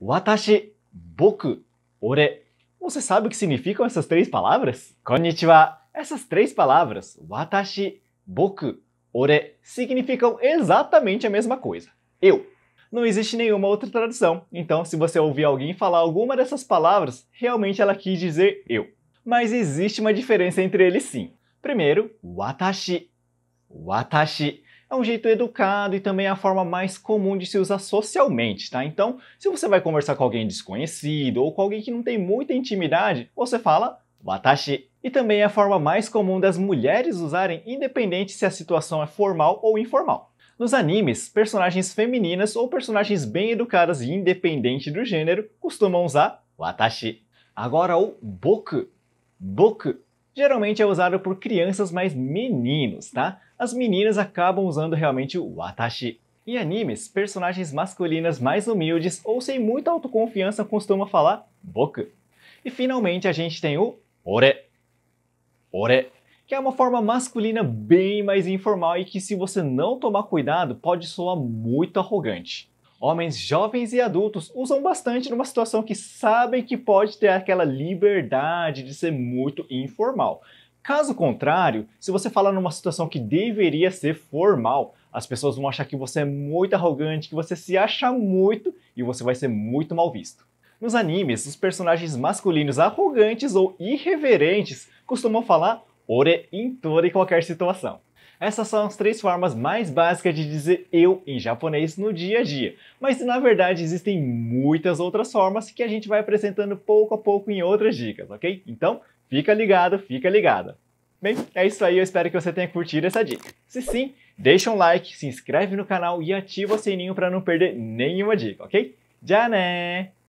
Watashi, boku, ore. Você sabe o que significam essas três palavras? Konnichiwa. Essas três palavras, watashi, boku, ore, significam exatamente a mesma coisa. Eu. Não existe nenhuma outra tradução, então se você ouvir alguém falar alguma dessas palavras, realmente ela quis dizer eu. Mas existe uma diferença entre eles sim. Primeiro, watashi. Watashi é um jeito educado e também é a forma mais comum de se usar socialmente, tá? Então, se você vai conversar com alguém desconhecido ou com alguém que não tem muita intimidade, você fala watashi. E também é a forma mais comum das mulheres usarem, independente se a situação é formal ou informal. Nos animes, personagens femininas ou personagens bem educadas e independente do gênero costumam usar watashi. Agora o boku. Boku geralmente é usado por crianças mais meninos, tá? As meninas acabam usando realmente o watashi. Em animes, personagens masculinas mais humildes ou sem muita autoconfiança costumam falar boku. E finalmente a gente tem o ore. Ore que é uma forma masculina bem mais informal e que, se você não tomar cuidado, pode soar muito arrogante. Homens jovens e adultos usam bastante numa situação que sabem que pode ter aquela liberdade de ser muito informal. Caso contrário, se você falar numa situação que deveria ser formal, as pessoas vão achar que você é muito arrogante, que você se acha muito e você vai ser muito mal visto. Nos animes, os personagens masculinos arrogantes ou irreverentes costumam falar ore em toda e qualquer situação. Essas são as três formas mais básicas de dizer eu em japonês no dia a dia, mas na verdade existem muitas outras formas que a gente vai apresentando pouco a pouco em outras dicas, ok? Então fica ligado, fica ligada. Bem, é isso aí, eu espero que você tenha curtido essa dica. Se sim, deixa um like, se inscreve no canal e ativa o sininho para não perder nenhuma dica, ok? Já né!